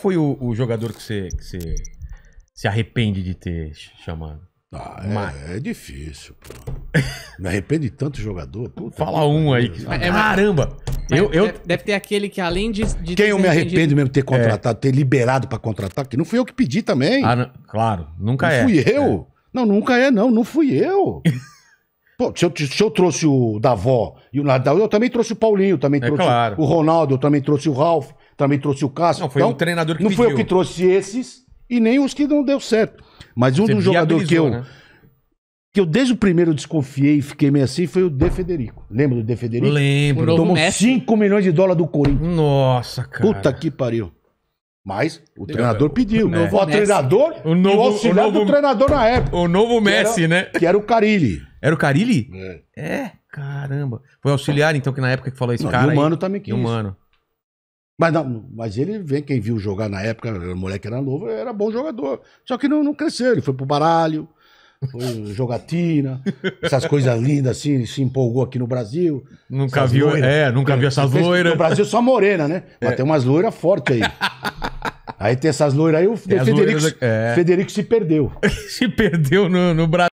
Foi o, o jogador que você, que você se arrepende de ter chamado? Ah, é, é, difícil, pô. Me arrependo de tanto jogador. Puta, Fala um aí. Que... É, é Caramba! Eu, eu... Deve ter aquele que, além de. de Quem eu me arrependo mesmo de ter é. contratado, é. ter liberado para contratar, que não fui eu que pedi também. Ah, não, claro, nunca não é. Não fui eu. É. Não, nunca é, não. Não fui eu. Pô, se eu, se eu trouxe o Davó e o Nadal, eu também trouxe o Paulinho, também é trouxe claro. o Ronaldo, eu também trouxe o Ralf, também trouxe o Cássio. Não, foi então, um treinador que Não pediu. foi eu que trouxe esses e nem os que não deu certo. Mas um dos jogadores que eu. Né? Que eu desde o primeiro desconfiei e fiquei meio assim foi o De Federico. Lembra do De Federico? Lembro. Ele tomou 5 milhões de dólares do Corinthians. Nossa, cara. Puta que pariu. Mas o treinador eu, pediu. É. O novo treinador o novo, o, o novo, do treinador na época. O novo Messi, era, né? Que era o Carilli. Era o Carilli? É. é. caramba. Foi auxiliar, então, que na época que falou esse não, cara. E o Mano aí, também quis. E o Mano. Mas, não, mas ele vem, quem viu jogar na época, o moleque era novo, era bom jogador. Só que não, não cresceu, ele foi pro baralho, foi jogatina, essas coisas lindas assim, se empolgou aqui no Brasil. Nunca viu, loiras. é, nunca viu essas loiras. No Brasil só morena, né? É. Mas tem umas loiras fortes aí. Aí tem essas loiras aí, o Federico, loiras, é. Federico se perdeu. se perdeu no, no Brasil.